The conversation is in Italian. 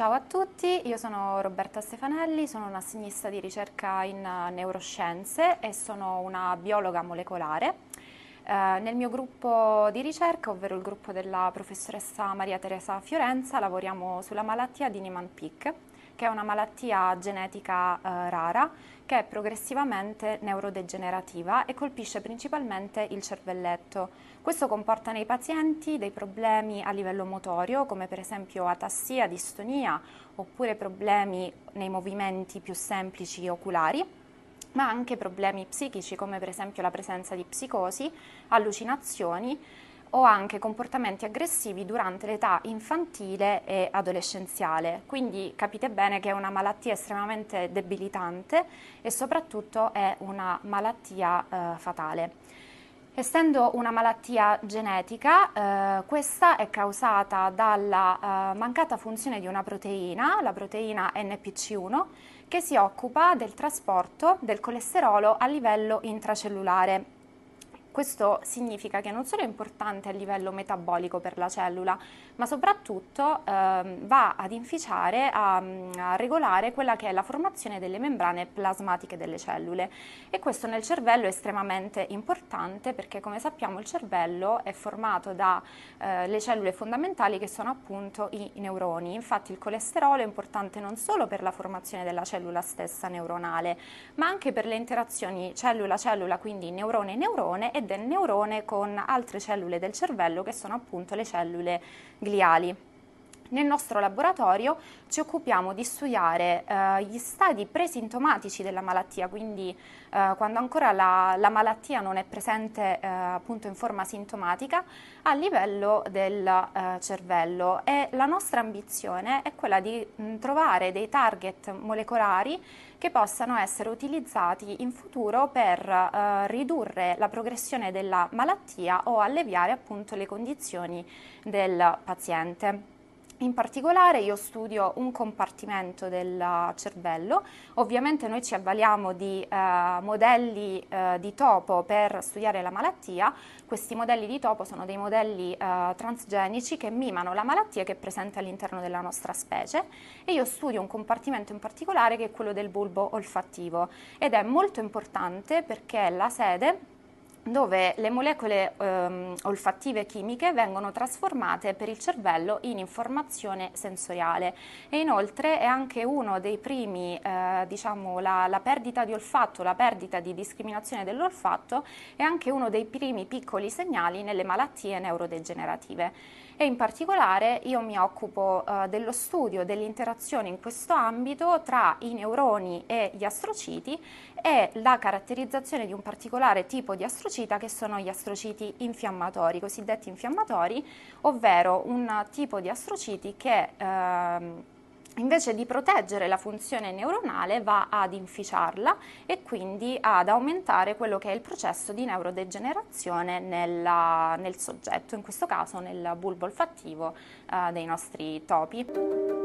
Ciao a tutti, io sono Roberta Stefanelli, sono un'assegnista di ricerca in eh, neuroscienze e sono una biologa molecolare. Eh, nel mio gruppo di ricerca, ovvero il gruppo della professoressa Maria Teresa Fiorenza, lavoriamo sulla malattia di Niemann-Pick che è una malattia genetica eh, rara che è progressivamente neurodegenerativa e colpisce principalmente il cervelletto. Questo comporta nei pazienti dei problemi a livello motorio, come per esempio atassia, distonia, oppure problemi nei movimenti più semplici oculari ma anche problemi psichici come per esempio la presenza di psicosi, allucinazioni o anche comportamenti aggressivi durante l'età infantile e adolescenziale. Quindi capite bene che è una malattia estremamente debilitante e soprattutto è una malattia eh, fatale. Essendo una malattia genetica, eh, questa è causata dalla eh, mancata funzione di una proteina, la proteina NPC1, che si occupa del trasporto del colesterolo a livello intracellulare questo significa che non solo è importante a livello metabolico per la cellula, ma soprattutto eh, va ad inficiare, a, a, regolare quella che è la formazione delle membrane plasmatiche delle cellule. E questo nel cervello è estremamente importante perché come sappiamo il cervello è formato dalle eh, cellule fondamentali che sono appunto i neuroni. Infatti il colesterolo è importante non solo per la formazione della cellula stessa neuronale, ma anche per le interazioni cellula-cellula, quindi neurone-neurone e del neurone con altre cellule del cervello che sono appunto le cellule gliali. Nel nostro laboratorio ci occupiamo di studiare eh, gli stadi presintomatici della malattia, quindi eh, quando ancora la, la, malattia non è presente eh, appunto in forma sintomatica, a livello del eh, cervello. E la nostra ambizione è quella di mh, mm, trovare dei target molecolari che possano essere utilizzati in futuro per eh, ridurre la progressione della malattia o alleviare appunto le condizioni del paziente. In particolare io studio un compartimento del cervello, ovviamente noi ci avvaliamo di eh, modelli eh, di topo per studiare la malattia, questi modelli di topo sono dei modelli eh, transgenici che mimano la malattia che è presente all'interno della nostra specie e io studio un compartimento in particolare che è quello del bulbo olfattivo ed è molto importante perché è la sede dove le molecole ehm, olfattive chimiche vengono trasformate per il cervello in informazione sensoriale e inoltre è anche uno dei primi, eh, diciamo la, la, perdita di olfatto, la perdita di discriminazione dell'olfatto è anche uno dei primi piccoli segnali nelle malattie neurodegenerative e in particolare io mi occupo eh, dello studio dell'interazione in questo ambito tra i neuroni e gli astrociti e la caratterizzazione di un particolare tipo di astrociti dell'astrocita che sono gli astrociti infiammatori, cosiddetti infiammatori, ovvero un tipo di astrociti che ehm, invece di proteggere la funzione neuronale va ad inficiarla e quindi ad aumentare quello che è il processo di neurodegenerazione nella, nel soggetto, in questo caso nel bulbo olfattivo eh, dei nostri topi.